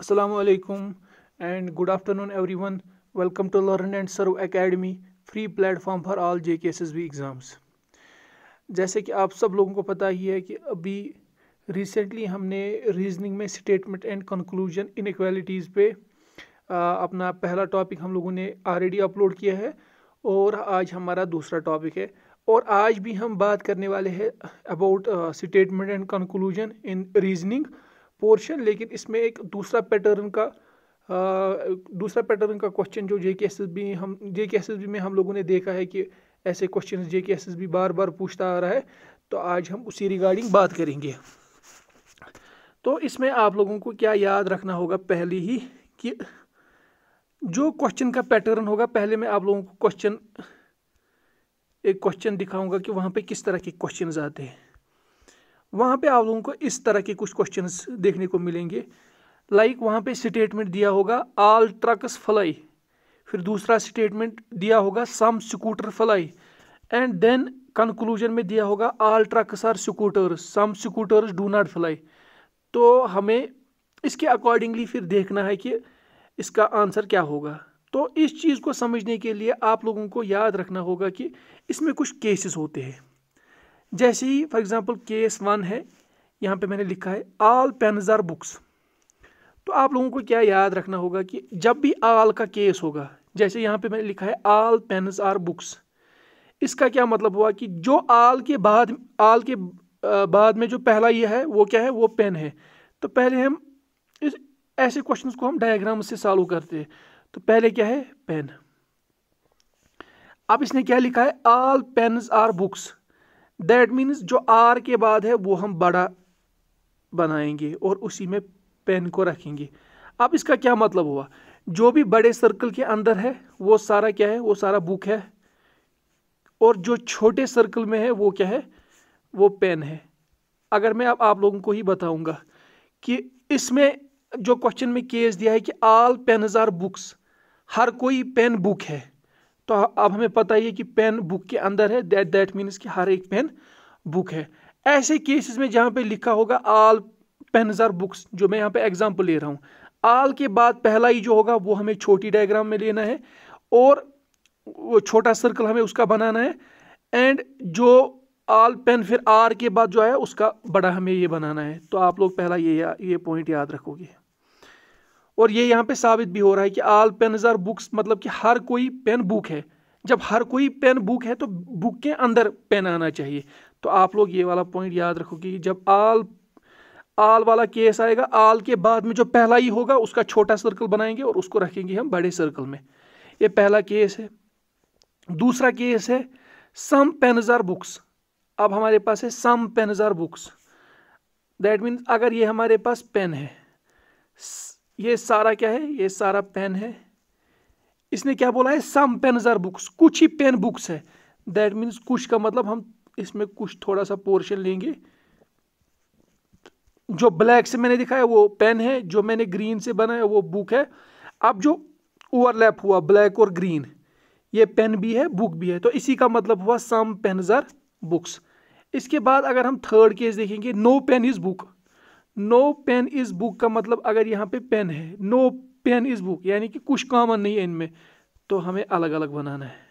Aslam and good afternoon one welcome to learn and serve academy free platform for Academy, J K S S B exams जैसे कि आप सब लोगों को पता ही है कि अभी रिसेंटली हमने रीजनिंग में स्टेटमेंट एंड कंक्लूजन इनक्वालिटीज़ पे पर अपना पहला टॉपिक हम लोगों ने ऑलरेडी अपलोड किया है और आज हमारा दूसरा टॉपिक है और आज भी हम बात करने वाले हैं about statement and conclusion in reasoning portion लेकिन इसमें एक दूसरा पैटर्न का आ, दूसरा पैटर्न का क्वेश्चन जो जे के एस एस बी हम जे के एस एस बी में हम लोगों ने देखा है कि ऐसे question J K S S B बार बार पूछता आ रहा है तो आज हम उसी रिगार्डिंग बात करेंगे तो इसमें आप लोगों को क्या याद रखना होगा पहले ही कि जो क्वेश्चन का पैटर्न होगा पहले मैं आप लोगों को क्वेश्चन एक क्वेश्चन दिखाऊंगा कि वहाँ पे किस तरह के क्वेश्चन आते हैं वहाँ पे आप लोगों को इस तरह के कुछ क्वेश्चंस देखने को मिलेंगे लाइक like वहाँ पे स्टेटमेंट दिया होगा आल ट्रक्स फ्लाई फिर दूसरा स्टेटमेंट दिया होगा some scooter fly and then conclusion में दिया होगा all trucks are scooters some scooters do not fly तो हमें इसके अकॉर्डिंगली फिर देखना है कि इसका आंसर क्या होगा तो इस चीज़ को समझने के लिए आप लोगों को याद रखना होगा कि इसमें कुछ केसेस होते हैं जैसे ही फॉर एग्ज़ाम्पल केस वन है यहाँ पे मैंने लिखा है आल पेन्स आर बुक्स तो आप लोगों को क्या याद रखना होगा कि जब भी आल का केस होगा जैसे यहाँ पे मैंने लिखा है आल पेन्स आर बुक्स इसका क्या मतलब हुआ कि जो आल के बाद आल के बाद में जो पहला ये है वो क्या है वो पेन है तो पहले हम इस ऐसे क्वेश्चन को हम डायग्राम से सॉल्व करते हैं तो पहले क्या है पेन अब इसने क्या लिखा है all pens are books that means जो आर के बाद है वो हम बड़ा बनाएंगे और उसी में पेन को रखेंगे अब इसका क्या मतलब हुआ जो भी बड़े सर्कल के अंदर है वो सारा क्या है वो सारा बुक है और जो छोटे सर्कल में है वो क्या है वो पेन है अगर मैं अब आप लोगों को ही बताऊंगा कि इसमें जो क्वेश्चन में केस दिया है कि आल पेनज आर बुक्स हर कोई पेन बुक है तो अब हमें पता ही है कि पेन बुक के अंदर है दैट दैट मीन्स कि हर एक पेन बुक है ऐसे केसेस में जहाँ पे लिखा होगा आल पेन्स आर बुक्स जो मैं यहाँ पे एग्जांपल ले रहा हूँ आल के बाद पहला ही जो होगा वो हमें छोटी डायग्राम में लेना है और वो छोटा सर्कल हमें उसका बनाना है एंड जो आल पेन फिर आर के बाद जो है उसका बड़ा हमें ये बनाना है तो आप लोग पहला ये ये पॉइंट याद रखोगे और ये यहाँ पे साबित भी हो रहा है कि आल पेन आर बुक्स मतलब कि हर कोई पेन बुक है जब हर कोई पेन बुक है तो बुक के अंदर पेन आना चाहिए तो आप लोग ये वाला पॉइंट याद रखो कि जब आल आल वाला केस आएगा आल के बाद में जो पहला ही होगा उसका छोटा सर्कल बनाएंगे और उसको रखेंगे हम बड़े सर्कल में ये पहला केस है दूसरा केस है सम पेन आर बुक्स अब हमारे पास है some pen are books that means अगर ये हमारे पास पेन है ये सारा क्या है ये सारा पेन है इसने क्या बोला है सम पेन आर बुक्स कुछ ही पेन बुक्स है दैट मीन्स कुछ का मतलब हम इसमें कुछ थोड़ा सा पोर्शन लेंगे जो ब्लैक से मैंने दिखाया वो पेन है जो मैंने ग्रीन से बनाया वो बुक है अब जो ओवरलैप हुआ ब्लैक और ग्रीन ये पेन भी है बुक भी है तो इसी का मतलब हुआ सम पेन आर बुक्स इसके बाद अगर हम थर्ड केस देखेंगे no pen is book no pen is book का मतलब अगर यहाँ पे पेन है नो पेन इज़ बुक यानी कि कुछ कॉमन नहीं है इनमें तो हमें अलग अलग बनाना है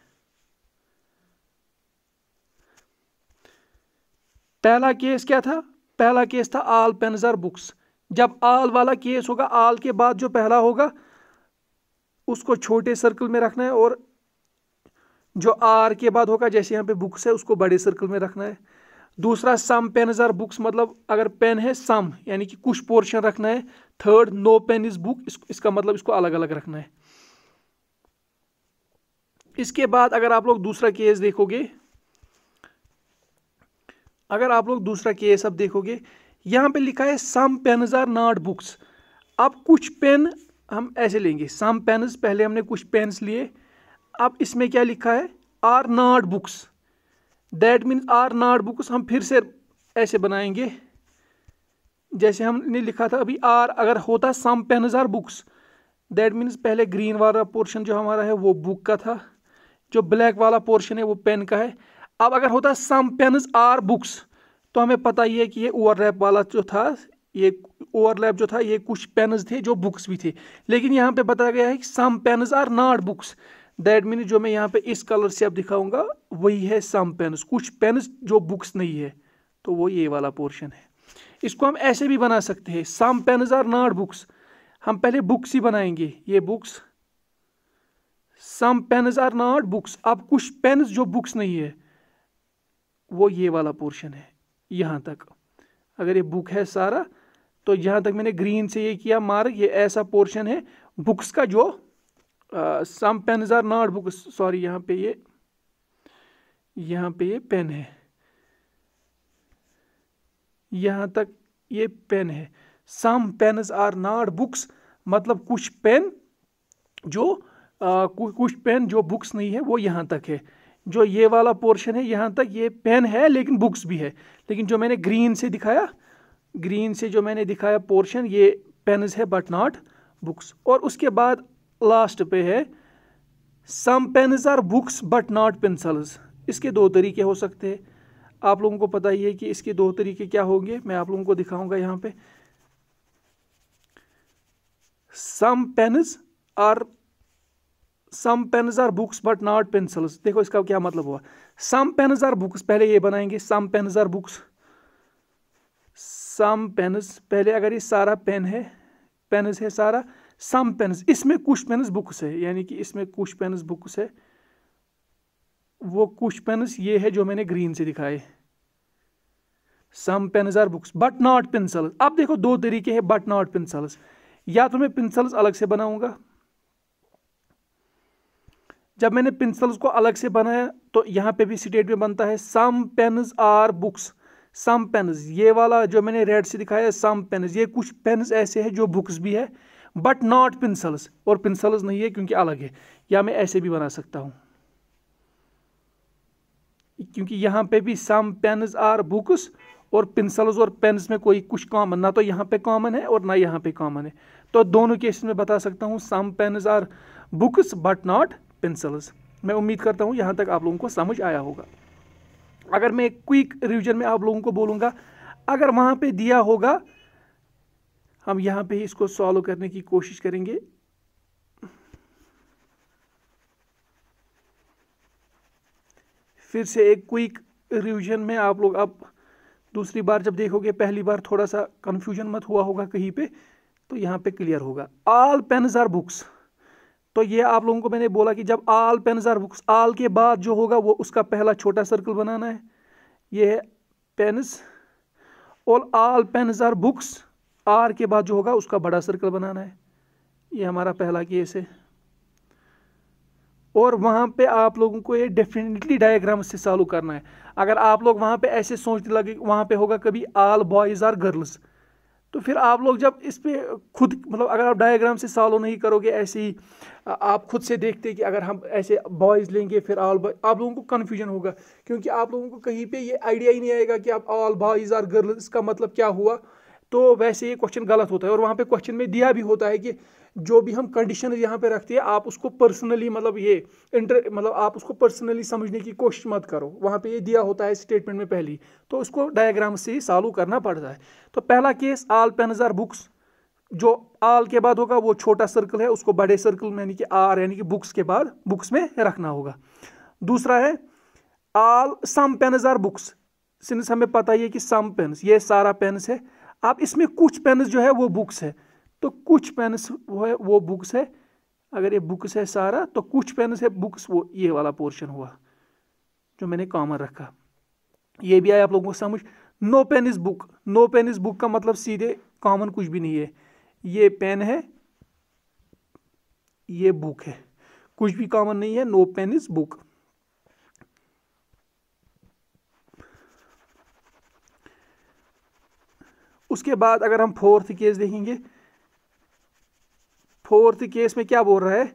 पहला केस क्या था पहला केस था आल पेन्स आर बुक्स जब आल वाला केस होगा आल के बाद जो पहला होगा उसको छोटे सर्कल में रखना है और जो आर के बाद होगा जैसे यहाँ पे बुक्स है उसको बड़े सर्कल में रखना है दूसरा सम पेनज़ आर बुक्स मतलब अगर पेन है सम यानी कि कुछ पोर्शन रखना है third no pen is book इसका मतलब इसको अलग अलग रखना है इसके बाद अगर आप लोग दूसरा केस देखोगे अगर आप लोग दूसरा केस अब देखोगे यहाँ पे लिखा है some pens are not books अब कुछ पेन हम ऐसे लेंगे सम पेनज पहले हमने कुछ पेन्स लिए अब इसमें क्या लिखा है are not books that mean are not books हम फिर से ऐसे बनाएंगे जैसे हमने लिखा था अभी आर अगर होता some pens are books that means पहले ग्रीन वाला पोर्शन जो हमारा है वो बुक का था जो ब्लैक वाला पोर्शन है वो पेन का है अब अगर होता सम पेन्स आर बुक्स तो हमें पता ही है कि ये ओवरलैप वाला जो था ये ओवरलैप जो था ये कुछ पेनज थे जो बुक्स भी थे लेकिन यहाँ पे बताया गया है कि some pens are not books that mean जो मैं यहाँ पे इस कलर से आप दिखाऊंगा वही है सम पेन्स कुछ पेन्स जो बुक्स नहीं है तो वो ये वाला पोर्शन है इसको हम ऐसे भी बना सकते हैं some pens are not books हम पहले बुक्स ही बनाएंगे ये books some pens are not books अब कुछ पेन्स जो बुक्स नहीं है वो ये वाला पोर्शन है यहाँ तक अगर ये बुक है सारा तो यहाँ तक मैंने ग्रीन से ये किया मार्ग ये ऐसा पोर्शन है बुक्स का जो some pens are not books sorry यहाँ पे ये यहाँ पे ये पेन है यहाँ तक ये पेन है some pens are not books मतलब कुछ पेन जो आ, कुछ पेन जो बुक्स नहीं है वो यहाँ तक है जो ये वाला पोर्शन है यहाँ तक ये पेन है लेकिन बुक्स भी है लेकिन जो मैंने ग्रीन से दिखाया ग्रीन से जो मैंने दिखाया पोर्शन ये पेन्स है बट नॉट बुक्स और उसके बाद लास्ट पे है some pens are books but not pencils इसके दो तरीके हो सकते हैं आप लोगों को पता ही है कि इसके दो तरीके क्या होंगे मैं आप लोगों को दिखाऊंगा यहां पे some pens are some pens are books but not pencils देखो इसका क्या मतलब हुआ सम पेन्स आर बुक्स पहले ये बनाएंगे some pens are books some pens पहले अगर ये सारा पेन है पेन्स है सारा सम पेन्स इसमें कुछ पेन्स बुक्स है यानी कि इसमें कुछ पेन्स बुक्स है वो कुछ पेन्स ये है जो मैंने ग्रीन से दिखाए some pens are books but not pencils अब देखो दो तरीके हैं बट नॉट पेंसिल्स या तो मैं पेंसिल्स अलग से बनाऊंगा जब मैंने पेंसिल्स को अलग से बनाया तो यहाँ पे भी स्टेट में बनता है some pens are books some pens ये वाला जो मैंने रेड से दिखाया सम पेन्स ये कुछ पेन्स ऐसे हैं जो बुक्स भी है बट नॉट पिंसल्स और पिंसल्स नहीं है क्योंकि अलग है या मैं ऐसे भी बना सकता हूँ क्योंकि यहाँ पे भी सम पेन्स आर बुक्स और पिंसल्स और पेन्स में कोई कुछ कॉमन ना तो यहाँ पे कॉमन है और ना यहाँ पे कॉमन है तो दोनों केसेस में बता सकता हूँ some pens are books but not pencils मैं उम्मीद करता हूँ यहाँ तक आप लोगों को समझ आया होगा अगर मैं क्विक रिविजन में आप लोगों को बोलूँगा अगर वहाँ पर दिया होगा हम यहाँ पे ही इसको सॉल्व करने की कोशिश करेंगे फिर से एक क्विक रिविजन में आप लोग अब दूसरी बार जब देखोगे पहली बार थोड़ा सा कन्फ्यूजन मत हुआ होगा कहीं पे तो यहाँ पे क्लियर होगा आल पेन्स आर बुक्स तो ये आप लोगों को मैंने बोला कि जब all pens are books all के बाद जो होगा वो उसका पहला छोटा सर्कल बनाना है ये है पेन्स और all pens are books are के बाद जो होगा उसका बड़ा सर्कल बनाना है ये हमारा पहला केस है और वहाँ पे आप लोगों को ये डेफिनेटली डायग्राम से सॉल्व करना है अगर आप लोग वहाँ पे ऐसे सोचने लगे वहाँ पे होगा कभी आल बॉयज़ आर गर्ल्स तो फिर आप लोग जब इस पर खुद मतलब अगर आप डायग्राम से सॉल्व नहीं करोगे ऐसे ही आप खुद से देखते कि अगर हम ऐसे बॉयज़ लेंगे फिर आल बॉय आप लोगों को कन्फ्यूजन होगा क्योंकि आप लोगों को कहीं पर ये आइडिया ही नहीं आएगा कि आप ऑल बॉयज़ आर गर्ल्स इसका मतलब क्या हुआ तो वैसे ये क्वेश्चन गलत होता है और वहाँ पे क्वेश्चन में दिया भी होता है कि जो भी हम कंडीशन यहाँ पे रखते हैं आप उसको पर्सनली मतलब ये इंटर मतलब आप उसको पर्सनली समझने की कोशिश मत करो वहाँ पे ये दिया होता है स्टेटमेंट में पहली तो उसको डायग्राम से ही सॉल्व करना पड़ता है तो पहला case all pens are books जो आल के बाद होगा वो छोटा सर्कल है उसको बड़े सर्कल यानी कि आर यानी कि बुक्स के बाद बुक्स में रखना होगा दूसरा है all some pens are books since हमें पता ही है कि सम पेन्स ये सारा पेन्स है अब इसमें कुछ पेन्स जो है वो बुक्स है तो कुछ पेन्स वो है वो बुक्स है अगर ये बुक्स है सारा तो कुछ पेन्स है बुक्स वो ये वाला पोर्शन हुआ जो मैंने कॉमन रखा ये भी आया आप लोगों को समझ no pen is book no pen is book का मतलब सीधे कॉमन कुछ भी नहीं है ये पेन है ये बुक है कुछ भी कॉमन नहीं है नो पेन इज़ बुक उसके बाद अगर हम फोर्थ केस देखेंगे फोर्थ केस में क्या बोल रहा है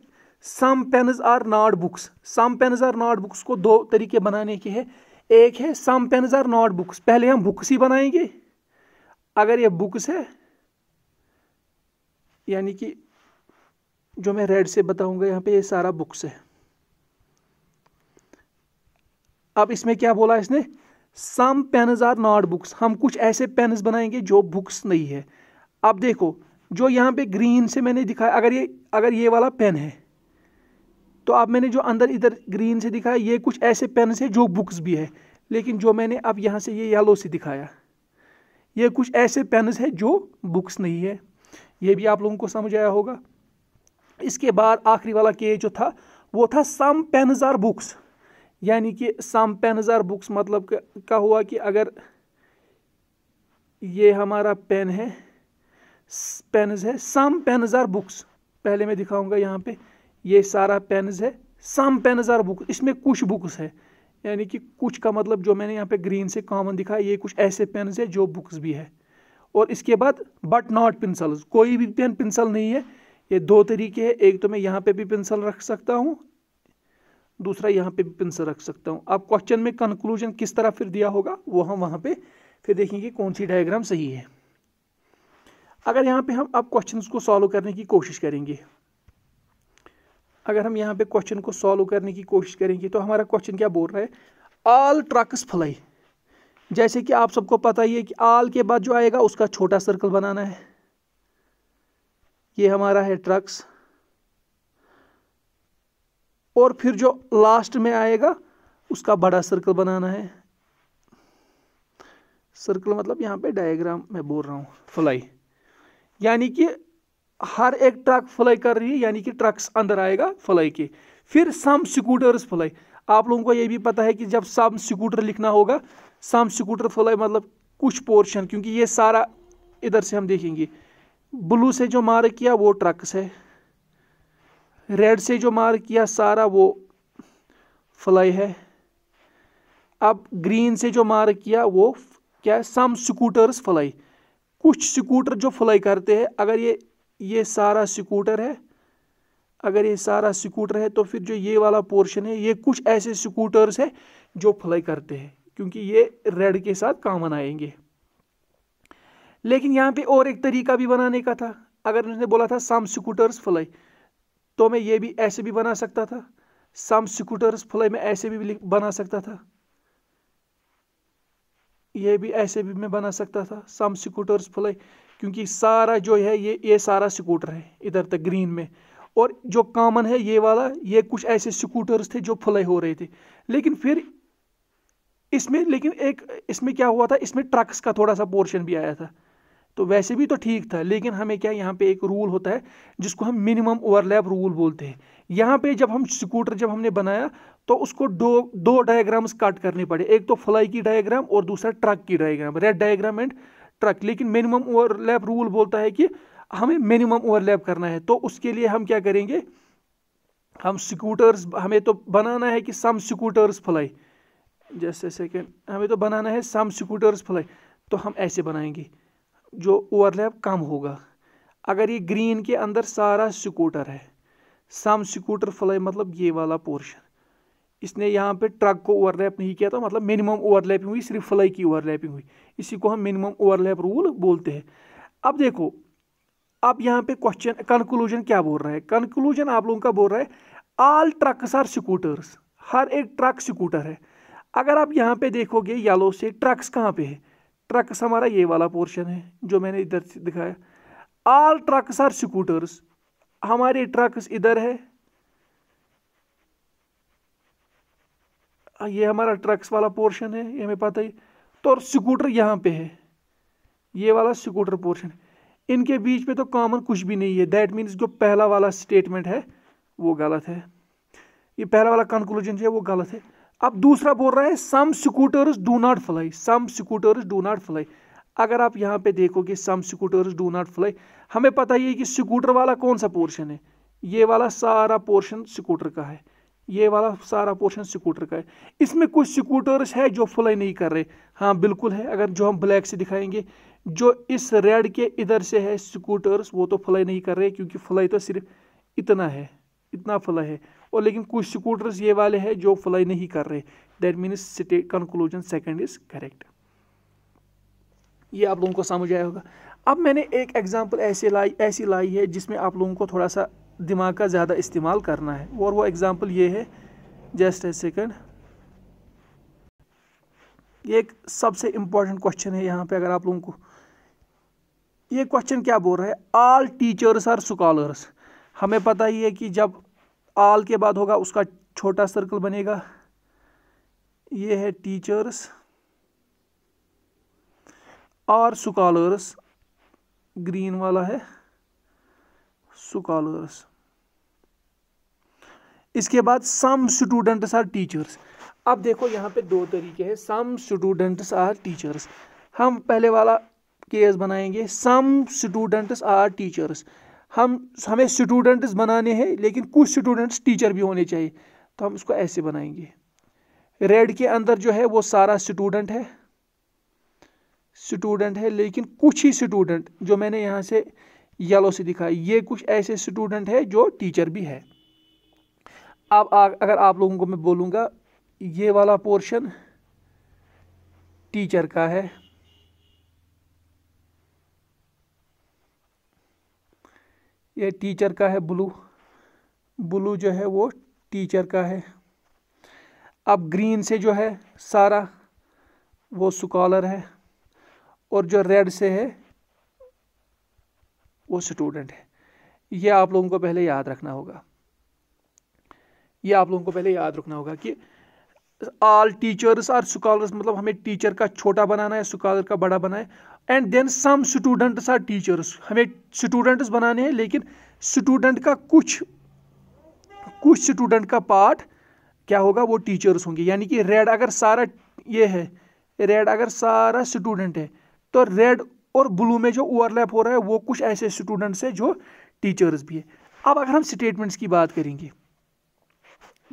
some pens are not books some pens are not books को दो तरीके बनाने के हैं एक है some pens are not books पहले हम बुक्स ही बनाएंगे अगर ये बुक्स है यानी कि जो मैं रेड से बताऊंगा यहाँ पे ये सारा बुक्स है अब इसमें क्या बोला इसने some pens are not books हम कुछ ऐसे पेन्स बनाएंगे जो बुक्स नहीं है अब देखो जो यहाँ पे ग्रीन से मैंने दिखाया अगर ये अगर ये वाला पेन है तो अब मैंने जो अंदर इधर ग्रीन से दिखाया ये कुछ ऐसे पेन्स है जो बुक्स भी है लेकिन जो मैंने अब यहाँ से ये येलो से दिखाया ये कुछ ऐसे पेन्स है जो बुक्स नहीं है ये भी आप लोगों को समझ आया होगा इसके बाद आखिरी वाला के जो था वो था सम पेन्स आर बुक्स यानि कि सम पेन्स आर बुक्स मतलब का हुआ कि अगर ये हमारा पेन है पेनज़ है सम पेन्स आर बुक्स पहले मैं दिखाऊंगा यहाँ पे ये सारा पेन्स है सम पेनजार बुक इसमें कुछ बुक्स है यानी कि कुछ का मतलब जो मैंने यहाँ पे ग्रीन से कॉमन दिखा ये कुछ ऐसे पेन्स है जो बुक्स भी है और इसके बाद बट नॉट पेंसिल्स कोई भी पेन पेंसिल नहीं है ये दो तरीके हैं एक तो मैं यहाँ पे भी पेंसिल रख सकता हूँ दूसरा यहाँ पे भी पिंसर रख सकता हूँ अब क्वेश्चन में कंक्लूजन किस तरह फिर दिया होगा वो हम वहाँ पे फिर देखेंगे कौन सी डायग्राम सही है अगर यहाँ पे हम अब क्वेश्चन को सॉल्व करने की कोशिश करेंगे अगर हम यहाँ पे क्वेश्चन को सॉल्व करने की कोशिश करेंगे तो हमारा क्वेश्चन क्या बोल रहा है ऑल ट्रक्स फ्लाई जैसे कि आप सबको पता ही है कि आल के बाद जो आएगा उसका छोटा सर्कल बनाना है ये हमारा है ट्रक्स और फिर जो लास्ट में आएगा उसका बड़ा सर्कल बनाना है सर्कल मतलब यहाँ पे डायग्राम मैं बोल रहा हूँ फ्लाई यानी कि हर एक ट्रक फ्लाई कर रही है यानी कि ट्रक्स अंदर आएगा फ्लाई के फिर सम स्कूटर्स फ्लाई आप लोगों को ये भी पता है कि जब सम स्कूटर लिखना होगा सम स्कूटर फ्लाई मतलब कुछ पोर्शन क्योंकि ये सारा इधर से हम देखेंगे ब्लू से जो मार्क किया वो ट्रक्स है रेड से जो मार्क किया सारा वो फ्लाई है अब ग्रीन से जो मार्क किया वो क्या है सम स्कूटर्स फ्लाई कुछ स्कूटर जो फ्लाई करते हैं अगर ये ये सारा स्कूटर है अगर ये सारा स्कूटर है तो फिर जो ये वाला पोर्शन है ये कुछ ऐसे स्कूटर्स है जो फ्लाई करते हैं क्योंकि ये रेड के साथ कामन आएंगे लेकिन यहाँ पे और एक तरीका भी बनाने का था अगर उसने बोला था सम स्कूटर्स फ्लाई तो मैं ये भी ऐसे भी बना सकता था सम स्कूटर्स फ्लाई मैं ऐसे भी बना सकता था ये भी ऐसे भी मैं बना सकता था सम स्कूटर्स फ्लाई क्योंकि सारा जो है ये ये सारा स्कूटर है इधर तक ग्रीन में और जो कॉमन है ये वाला ये कुछ ऐसे स्कूटर्स थे जो फ्लाई हो रहे थे लेकिन फिर इसमें लेकिन एक इसमें क्या हुआ था इसमें ट्रक्स का थोड़ा सा पोर्शन भी आया था तो वैसे भी तो ठीक था लेकिन हमें क्या यहाँ पे एक रूल होता है जिसको हम मिनिमम ओवरलैप रूल बोलते हैं यहाँ पे जब हम स्कूटर जब हमने बनाया तो उसको दो दो डायग्राम्स काट करने पड़े एक तो फ्लाई की डायग्राम और दूसरा ट्रक की diagram red diagram and truck लेकिन मिनिमम ओवरलैप रूल बोलता है कि हमें मिनिमम ओवरलैप करना है तो उसके लिए हम क्या करेंगे हम स्कूटर्स हमें तो बनाना है कि सम स्कूटर्स फ्लाई जैसे सेकेंड हमें तो बनाना है सम स्कूटर्स फ्लाई तो हम ऐसे बनाएंगे जो ओवरलैप कम होगा अगर ये ग्रीन के अंदर सारा स्कूटर है सम स्कूटर फ्लाई मतलब ये वाला पोर्शन इसने यहाँ पे ट्रक को ओवरलैप नहीं किया था मतलब मिनिमम ओवरलैपिंग हुई सिर्फ फ्लाई की ओवरलैपिंग हुई इसी को हम मिनिमम ओवरलैप रूल बोलते हैं अब देखो अब यहाँ पे क्वेश्चन कंक्लूजन क्या बोल रहा है कंक्लूजन आप लोगों का बोल रहा है ऑल ट्रक्स आर स्कूटर्स हर एक ट्रक स्कूटर है अगर आप यहाँ पे देखोगे येलो से ट्रक्स कहाँ पे है ट्रक्स हमारा ये वाला पोर्शन है जो मैंने इधर से दिखाया आल ट्रक्स आर स्कूटर्स हमारे ट्रक्स इधर है हाँ, ये हमारा ट्रक्स वाला पोर्शन है ये हमें पता ही तो और स्कूटर यहाँ पे है ये वाला स्कूटर पोर्शन इनके बीच में तो कॉमन कुछ भी नहीं है दैट मीन्स जो पहला वाला स्टेटमेंट है वो गलत है ये पहला वाला कंक्लूजन जो है वो गलत है अब दूसरा बोल रहा है some scooters do not fly some scooters do not fly अगर आप यहाँ पे देखोगे some scooters do not fly हमें पता ही है कि स्कूटर वाला कौन सा पोर्शन है ये वाला सारा पोर्शन स्कूटर का है ये वाला सारा पोर्शन स्कूटर का है इसमें कुछ स्कूटर्स है जो फ्लाई नहीं कर रहे हाँ बिल्कुल है अगर जो हम ब्लैक से दिखाएंगे जो इस रेड के इधर से है स्कूटर्स वो तो फ्लाई नहीं कर रहे क्योंकि फ्लाई तो सिर्फ इतना है इतना फ्लाई है और लेकिन कुछ स्कूटर्स ये वाले हैं जो फ्लाई नहीं कर रहे that means state conclusion second is correct ये आप लोगों को समझ आया होगा अब मैंने एक एग्जाम्पल ऐसे लाई ऐसी लाई है जिसमें आप लोगों को थोड़ा सा दिमाग का ज़्यादा इस्तेमाल करना है और वो एग्ज़ाम्पल ये है जस्ट ए सेकेंड ये एक सबसे इम्पॉर्टेंट क्वेश्चन है यहाँ पे अगर आप लोगों को ये क्वेश्चन क्या बोल रहा है ऑल टीचर्स आर स्कॉलर्स हमें पता ही है कि जब आल के बाद होगा उसका छोटा सर्कल बनेगा ये है टीचर्स और स्कॉलर्स ग्रीन वाला है सुकॉलर्स इसके बाद सम स्टूडेंट्स आर टीचर्स अब देखो यहाँ पे दो तरीके हैं सम स्टूडेंट्स आर टीचर्स हम पहले वाला केस बनाएंगे सम स्टूडेंट्स आर टीचर्स हम हमें स्टूडेंट्स बनाने हैं लेकिन कुछ स्टूडेंट्स टीचर भी होने चाहिए तो हम इसको ऐसे बनाएंगे रेड के अंदर जो है वो सारा स्टूडेंट है स्टूडेंट है लेकिन कुछ ही स्टूडेंट जो मैंने यहाँ से येलो से दिखाई ये कुछ ऐसे स्टूडेंट है जो टीचर भी है अब अगर आप लोगों को मैं बोलूँगा ये वाला पोर्शन टीचर का है ये टीचर का है ब्लू ब्लू जो है वो टीचर का है अब ग्रीन से जो है सारा वो स्कॉलर है और जो रेड से है वो स्टूडेंट है ये आप लोगों को पहले याद रखना होगा ये आप लोगों को पहले याद रखना होगा कि ऑल टीचर्स और स्कॉलर्स मतलब हमें टीचर का छोटा बनाना है स्कॉलर का बड़ा बनाए and then some students are teachers हमें स्टूडेंट्स बनाने हैं लेकिन स्टूडेंट का कुछ कुछ स्टूडेंट का पार्ट क्या होगा वो टीचर्स होंगे यानी कि रेड अगर सारा ये है रेड अगर सारा स्टूडेंट है तो रेड और ब्लू में जो ओवरलैप हो रहा है वो कुछ ऐसे स्टूडेंट्स हैं जो टीचर्स भी है अब अगर हम स्टेटमेंट्स की बात करेंगे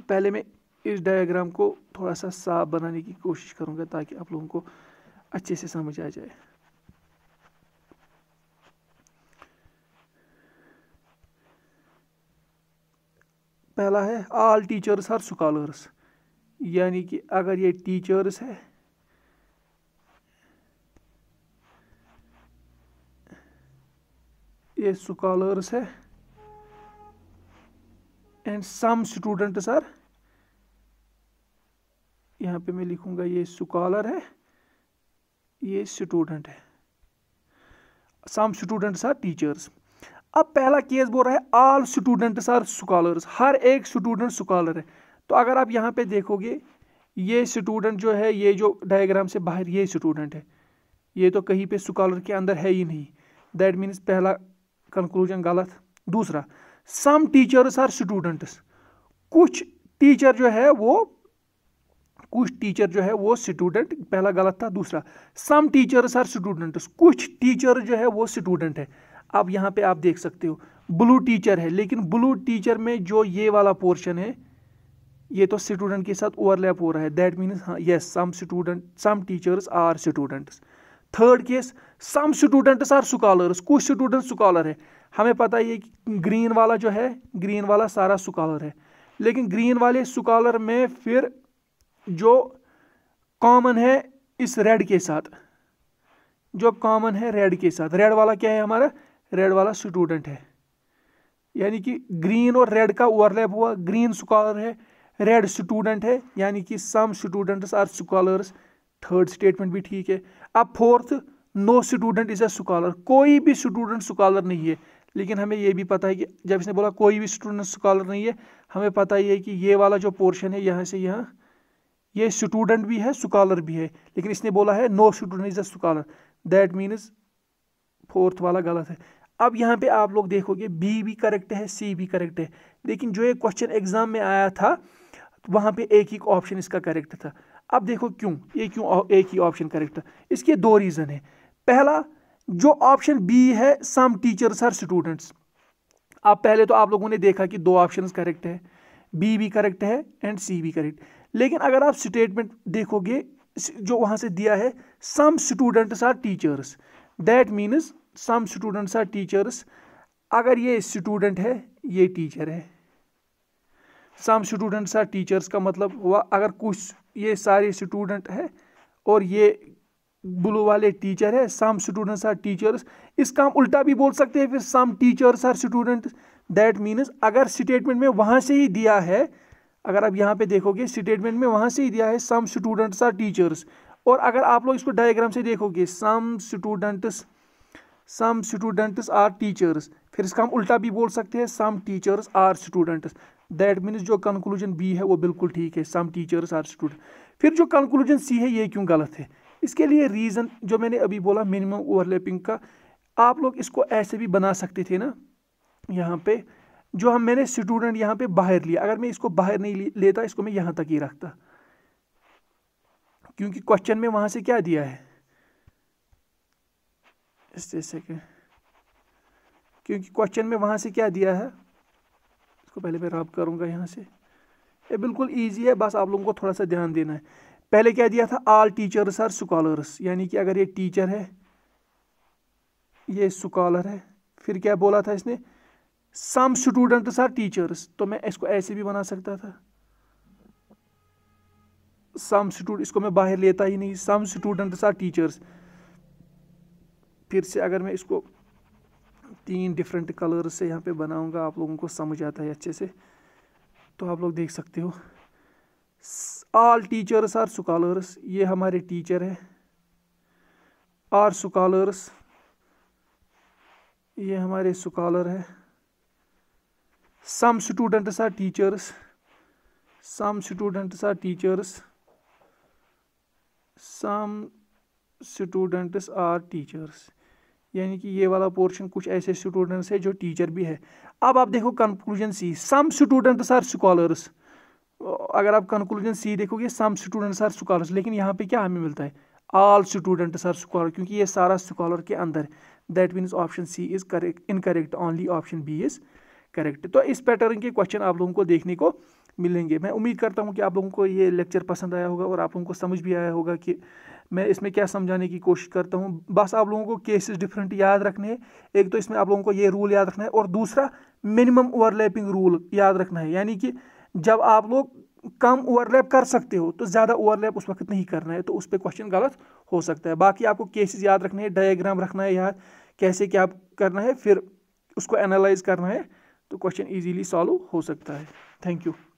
पहले मैं इस डायग्राम को थोड़ा सा साफ बनाने की कोशिश करूँगा ताकि आप लोगों को अच्छे से समझ आ जाए पहला है ऑल टीचर्स आर स्कॉलर्स यानी कि अगर ये टीचर्स है ये स्कॉलर्स है एंड सम स्टूडेंट्स आर यहाँ पे मैं लिखूंगा ये स्कॉलर है ये स्टूडेंट है सम स्टूडेंट्स आर टीचर्स अब पहला केस बोल रहा है ऑल स्टूडेंट्स आर स्कॉलर्स हर एक स्टूडेंट स्कॉलर है तो अगर आप यहाँ पे देखोगे ये स्टूडेंट जो है ये जो डायग्राम से बाहर ये स्टूडेंट है ये तो कहीं पे स्कॉलर के अंदर है ही नहीं दैट मीन्स पहला कंक्लूजन गलत दूसरा सम टीचर्स आर स्टूडेंट्स कुछ टीचर जो है वो कुछ टीचर जो है वो स्टूडेंट पहला गलत था दूसरा सम टीचर्स आर स्टूडेंट्स कुछ टीचर जो है वो स्टूडेंट है अब यहाँ पे आप देख सकते हो ब्लू टीचर है लेकिन ब्लू टीचर में जो ये वाला पोर्शन है ये तो स्टूडेंट के साथ ओवरलैप हो रहा है that means yes some student some teachers are students third case some students are scholars कुछ स्टूडेंट स्कॉलर है हमें पता ये ग्रीन वाला जो है ग्रीन वाला सारा स्कॉलर है लेकिन ग्रीन वाले स्कॉलर में फिर जो कॉमन है इस रेड के साथ जो कॉमन है रेड के साथ रेड वाला क्या है हमारा रेड वाला स्टूडेंट है यानी कि ग्रीन और रेड का ओवरलैप हुआ ग्रीन स्कॉलर है रेड स्टूडेंट है यानी कि some students are scholars third statement भी ठीक है अब fourth no student is a scholar कोई भी स्टूडेंट स्कॉलर नहीं है लेकिन हमें यह भी पता है कि जब इसने बोला कोई भी स्टूडेंट स्कॉलर नहीं है हमें पता ही है कि ये वाला जो पोर्शन है यहाँ से यहाँ ये स्टूडेंट भी है स्कॉलर भी है लेकिन इसने बोला है no student is a scholar that means fourth वाला गलत है अब यहाँ पे आप लोग देखोगे बी भी करेक्ट है सी भी करेक्ट है लेकिन जो ये क्वेश्चन एग्जाम में आया था तो वहाँ पे एक ही ऑप्शन इसका करेक्ट था अब देखो क्यों ये क्यों एक ही ऑप्शन करेक्ट था इसके दो रीज़न है पहला जो ऑप्शन बी है सम टीचर्स आर स्टूडेंट्स अब पहले तो आप लोगों ने देखा कि दो ऑप्शन करेक्ट है बी भी करेक्ट है एंड सी भी करेक्ट लेकिन अगर आप स्टेटमेंट देखोगे जो वहाँ से दिया है some students are teachers that means some students are teachers अगर ये स्टूडेंट है ये टीचर है सम स्टूडेंट्स आर टीचर्स का मतलब हुआ अगर कुछ ये सारे स्टूडेंट है और ये ब्लू वाले टीचर है सम स्टूडेंट्स आर टीचर्स इसका हम उल्टा भी बोल सकते हैं फिर some teachers are student that means अगर स्टेटमेंट में वहाँ से ही दिया है अगर आप यहाँ पे देखोगे स्टेटमेंट में वहाँ से ही दिया है सम स्टूडेंट्स आर टीचर्स और अगर आप लोग इसको डायग्राम से देखोगे some students some students are teachers फिर इसका हम उल्टा भी बोल सकते हैं some teachers are students that means जो कंक्लूजन बी है वो बिल्कुल ठीक है सम टीचर्स आर स्टूडेंट फिर जो कंक्लूजन सी है ये क्यों गलत है इसके लिए रीज़न जो मैंने अभी बोला मिनिमम ओवरलैपिंग का आप लोग इसको ऐसे भी बना सकते थे ना यहाँ पे जो हम मैंने स्टूडेंट यहाँ पे बाहर लिया अगर मैं इसको बाहर नहीं लेता इसको मैं यहाँ तक ही रखता क्योंकि क्वेश्चन में वहाँ से क्या दिया है इससे सेकेंड क्योंकि क्वेश्चन में वहाँ से क्या दिया है इसको पहले मैं रब करूँगा यहाँ से ये बिल्कुल ईजी है बस आप लोगों को थोड़ा सा ध्यान देना है पहले क्या दिया था आल टीचर्स आर स्कॉलर्स यानी कि अगर ये टीचर है ये स्कॉलर है फिर क्या बोला था इसने सम स्टूडेंट्स आर टीचर्स तो मैं इसको ऐसे भी बना सकता था सम स्टूडेंट इसको मैं बाहर लेता ही नहीं सम स्टूडेंट्स आर टीचर्स फिर से अगर मैं इसको तीन डिफरेंट कलर्स से यहाँ पे बनाऊंगा आप लोगों को समझ आता है अच्छे से तो आप लोग देख सकते हो ऑल टीचर्स आर स्कॉलर्स ये हमारे टीचर हैं आर स्कॉलर्स ये हमारे स्कॉलर है some students are teachers some students are teachers some students are teachers यानी कि ये वाला पोर्शन कुछ ऐसे स्टूडेंट्स है जो टीचर भी है अब आप देखो conclusion C some students are scholars अगर आप कंक्लूजन सी देखोगे सम स्टूडेंट्स आर स्कॉलर्स लेकिन यहाँ पे क्या हमें मिलता है ऑल स्टूडेंट्स आर स्कॉलर क्योंकि ये सारा स्कॉलर के अंदर that means option C is correct incorrect only option B is correct तो इस पैटर्न के क्वेश्चन आप लोगों को देखने को मिलेंगे मैं उम्मीद करता हूँ कि आप लोगों को ये लेक्चर पसंद आया होगा और आप लोगों को समझ भी आया होगा कि मैं इसमें क्या समझाने की कोशिश करता हूँ बस आप लोगों को केसेस डिफरेंट याद रखने हैं एक तो इसमें आप लोगों को ये रूल याद रखना है और दूसरा मिनिमम ओवरलैपिंग रूल याद रखना है यानी कि जब आप लोग कम ओवरलैप कर सकते हो तो ज़्यादा ओवरलैप उस वक्त नहीं करना है तो उस पर क्वेश्चन गलत हो सकता है बाकी आपको केसेज याद रखने हैं डायग्राम रखना है याद कैसे क्या करना है फिर उसको एनालाइज करना है तो क्वेश्चन ईजीली सॉल्व हो सकता है थैंक यू